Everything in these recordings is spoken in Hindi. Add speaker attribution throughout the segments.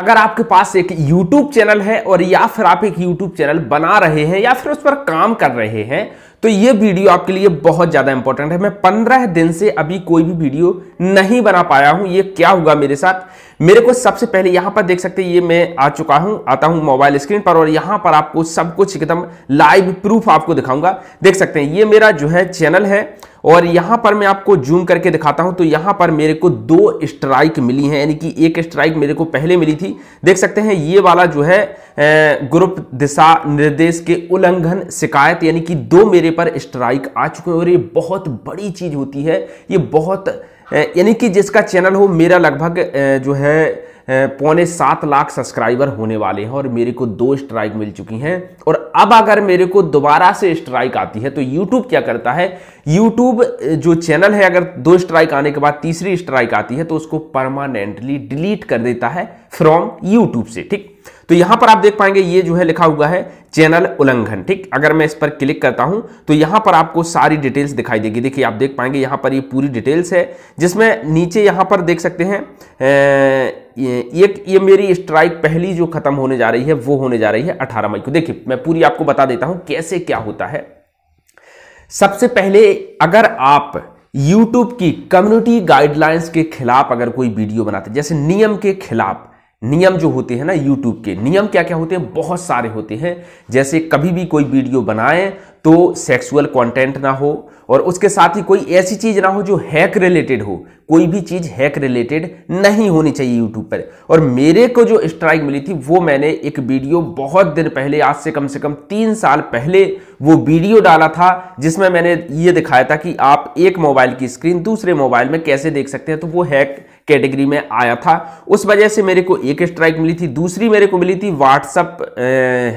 Speaker 1: अगर आपके पास एक YouTube चैनल है और या फिर आप एक YouTube चैनल बना रहे हैं या फिर उस पर काम कर रहे हैं तो ये वीडियो आपके लिए बहुत ज़्यादा इंपॉर्टेंट है मैं पंद्रह दिन से अभी कोई भी वीडियो नहीं बना पाया हूं ये क्या हुआ मेरे साथ मेरे को सबसे पहले यहां पर देख सकते हैं ये मैं आ चुका हूं आता हूं मोबाइल स्क्रीन पर और यहाँ पर आपको सब कुछ एकदम लाइव प्रूफ आपको दिखाऊंगा देख सकते हैं ये मेरा जो है चैनल है और यहां पर मैं आपको जूम करके दिखाता हूं तो यहां पर मेरे को दो स्ट्राइक मिली है यानी कि एक स्ट्राइक मेरे को पहले मिली थी देख सकते हैं ये वाला जो है ग्रुप दिशा निर्देश के उल्लंघन शिकायत यानी कि दो मेरे पर स्ट्राइक आ चुके हैं और ये बहुत बड़ी चीज़ होती है ये बहुत यानी कि जिसका चैनल हो मेरा लगभग जो है पौने सात लाख सब्सक्राइबर होने वाले हैं और मेरे को दो स्ट्राइक मिल चुकी हैं और अब अगर मेरे को दोबारा से स्ट्राइक आती है तो यूट्यूब क्या करता है यूट्यूब जो चैनल है अगर दो स्ट्राइक आने के बाद तीसरी स्ट्राइक आती है तो उसको परमानेंटली डिलीट कर देता है फ्रॉम यूट्यूब से ठीक तो यहां पर आप देख पाएंगे ये जो है लिखा हुआ है चैनल उल्लंघन ठीक अगर मैं इस पर क्लिक करता हूं तो यहां पर आपको सारी डिटेल्स दिखाई देगी देखिए आप देख पाएंगे यहां पर ये यह पूरी डिटेल्स है जिसमें नीचे यहां पर देख सकते हैं एक ये मेरी स्ट्राइक पहली जो खत्म होने जा रही है वो होने जा रही है अठारह मई को देखिए मैं पूरी आपको बता देता हूं कैसे क्या होता है सबसे पहले अगर आप YouTube की कम्युनिटी गाइडलाइंस के खिलाफ अगर कोई वीडियो बनाते जैसे नियम के खिलाफ नियम जो होते हैं ना यूट्यूब के नियम क्या क्या होते हैं बहुत सारे होते हैं जैसे कभी भी कोई वीडियो बनाएं तो सेक्सुअल कंटेंट ना हो और उसके साथ ही कोई ऐसी चीज़ ना हो जो हैक रिलेटेड हो कोई भी चीज़ हैक रिलेटेड नहीं होनी चाहिए यूट्यूब पर और मेरे को जो स्ट्राइक मिली थी वो मैंने एक वीडियो बहुत दिन पहले आज से कम से कम तीन साल पहले वो वीडियो डाला था जिसमें मैंने ये दिखाया था कि आप एक मोबाइल की स्क्रीन दूसरे मोबाइल में कैसे देख सकते हैं तो वो हैक कैटेगरी में आया था उस वजह से मेरे को एक स्ट्राइक मिली थी दूसरी मेरे को मिली थी व्हाट्सअप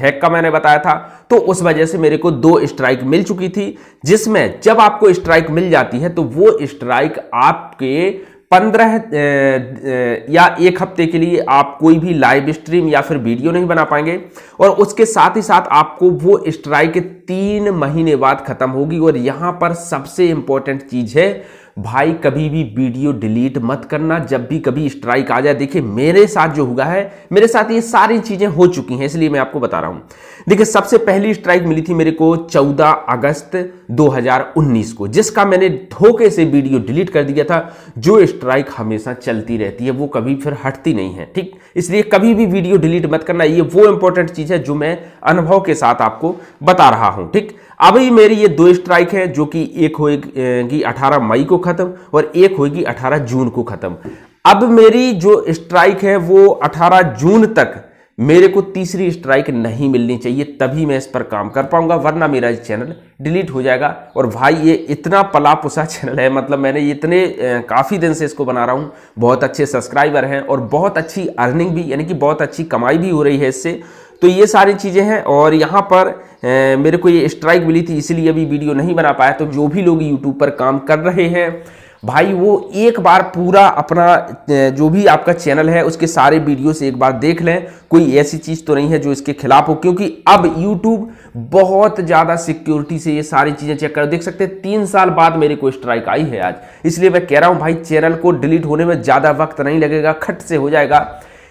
Speaker 1: हैक का मैंने बताया था तो उस वजह से मेरे को दो स्ट्राइक मिल चुकी थी जिसमें जब आपको स्ट्राइक मिल जाती है तो वो स्ट्राइक आपके पंद्रह या एक हफ्ते के लिए आप कोई भी लाइव स्ट्रीम या फिर वीडियो नहीं बना पाएंगे और उसके साथ ही साथ आपको वो स्ट्राइक तीन महीने बाद खत्म होगी और यहां पर सबसे इंपॉर्टेंट चीज है भाई कभी भी वीडियो डिलीट मत करना जब भी कभी स्ट्राइक आ जाए देखिए मेरे साथ जो हुआ है मेरे साथ ये सारी चीज़ें हो चुकी हैं इसलिए मैं आपको बता रहा हूं देखिए सबसे पहली स्ट्राइक मिली थी मेरे को 14 अगस्त 2019 को जिसका मैंने धोखे से वीडियो डिलीट कर दिया था जो स्ट्राइक हमेशा चलती रहती है वो कभी फिर हटती नहीं है ठीक इसलिए कभी भी वीडियो डिलीट मत करना ये वो इंपॉर्टेंट चीज़ है जो मैं अनुभव के साथ आपको बता रहा हूं ठीक अभी मेरी ये दो स्ट्राइक है जो कि एक होगी 18 मई को ख़त्म और एक होगी 18 जून को ख़त्म अब मेरी जो स्ट्राइक है वो 18 जून तक मेरे को तीसरी स्ट्राइक नहीं मिलनी चाहिए तभी मैं इस पर काम कर पाऊंगा वरना मेरा चैनल डिलीट हो जाएगा और भाई ये इतना पलापुसा चैनल है मतलब मैंने इतने काफ़ी दिन से इसको बना रहा हूँ बहुत अच्छे सब्सक्राइबर हैं और बहुत अच्छी अर्निंग भी यानी कि बहुत अच्छी कमाई भी हो रही है इससे तो ये सारी चीज़ें हैं और यहाँ पर ए, मेरे को ये स्ट्राइक मिली थी इसलिए अभी वीडियो नहीं बना पाया तो जो भी लोग यूट्यूब पर काम कर रहे हैं भाई वो एक बार पूरा अपना जो भी आपका चैनल है उसके सारे वीडियोस एक बार देख लें कोई ऐसी चीज़ तो नहीं है जो इसके खिलाफ हो क्योंकि अब यूट्यूब बहुत ज़्यादा सिक्योरिटी से ये सारी चीज़ें चेक कर देख सकते हैं तीन साल बाद मेरे को स्ट्राइक आई है आज इसलिए मैं कह रहा हूँ भाई चैनल को डिलीट होने में ज़्यादा वक्त नहीं लगेगा खट से हो जाएगा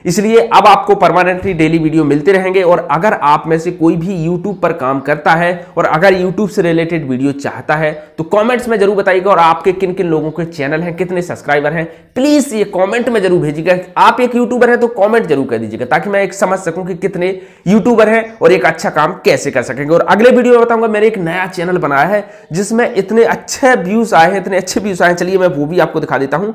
Speaker 1: इसलिए अब आपको परमानेंटली डेली वीडियो मिलते रहेंगे और अगर आप में से कोई भी यूट्यूब पर काम करता है और अगर यूट्यूब से रिलेटेड वीडियो चाहता है तो कॉमेंट्स में जरूर बताइएगा और आपके किन किन लोगों के चैनल हैं कितने सब्सक्राइबर हैं प्लीज ये कॉमेंट में जरूर भेजिएगा आप एक यूट्यूबर है तो कॉमेंट जरूर कर दीजिएगा ताकि मैं एक समझ सकूं कि कितने यूट्यूबर हैं और एक अच्छा काम कैसे कर सकेंगे और अगले वीडियो में बताऊंगा मैंने एक नया चैनल बनाया है जिसमें इतने अच्छे व्यूज आए हैं इतने अच्छे व्यूज आए हैं चलिए मैं वो भी आपको दिखा देता हूँ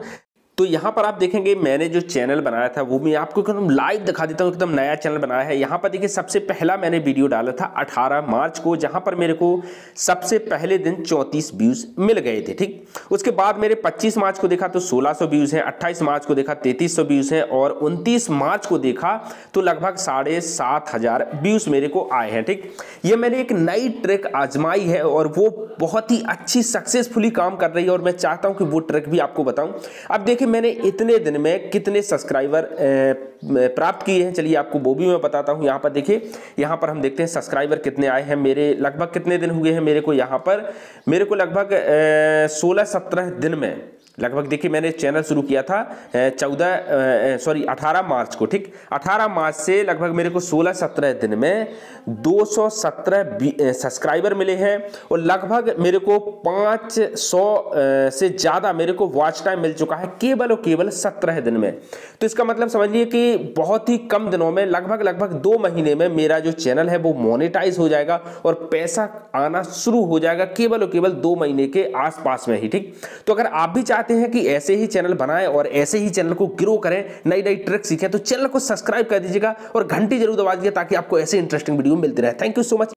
Speaker 1: तो यहाँ पर आप देखेंगे मैंने जो चैनल बनाया था वो मैं आपको एकदम लाइव दिखा देता हूँ एकदम नया चैनल बनाया है यहाँ पर देखिए सबसे पहला मैंने वीडियो डाला था 18 मार्च को जहाँ पर मेरे को सबसे पहले दिन 34 व्यूज़ मिल गए थे ठीक उसके बाद मेरे 25 मार्च को देखा तो 1600 व्यूज़ हैं 28 मार्च को देखा सौ व्यूज़ हैं और उनतीस मार्च को देखा तो लगभग साढ़े सात हज़ार व्यूज़ मेरे को आए हैं ठीक ये मैंने एक नई ट्रिक आजमाई है और वो बहुत ही अच्छी सक्सेसफुली काम कर रही है और मैं चाहता हूँ कि वो ट्रिक भी आपको बताऊँ अब देखिए कि मैंने इतने दिन में कितने सब्सक्राइबर प्राप्त किए हैं चलिए आपको वो भी मैं बताता हूँ यहाँ पर देखिए यहाँ पर हम देखते हैं सब्सक्राइबर कितने आए हैं मेरे लगभग कितने दिन हुए हैं मेरे को यहाँ पर मेरे को लगभग सोलह सत्रह दिन में लगभग देखिए मैंने चैनल शुरू किया था चौदह सॉरी अठारह मार्च को ठीक अठारह मार्च से लगभग मेरे को सोलह सत्रह दिन में दो सौ सत्रह सब्सक्राइबर मिले हैं और लगभग मेरे को पाँच सौ से ज़्यादा मेरे को वॉच टाइम मिल चुका है केवल और केवल सत्रह दिन में तो इसका मतलब समझिए कि बहुत ही कम दिनों में लगभग लगभग दो महीने में मेरा जो चैनल है वो मोनिटाइज हो जाएगा और पैसा आना शुरू हो जाएगा केवल और केवल दो महीने के आसपास में ही ठीक तो अगर आप भी चाहते चाहते हैं कि ऐसे ही चैनल बनाएं और ऐसे ही चैनल को ग्रो करें नई नई ट्रिक सीखें तो चैनल को सब्सक्राइब कर दीजिएगा और घंटी जरूर दबा दीजिए ताकि आपको ऐसे इंटरेस्टिंग वीडियो मिलते रहे थैंक यू सो मच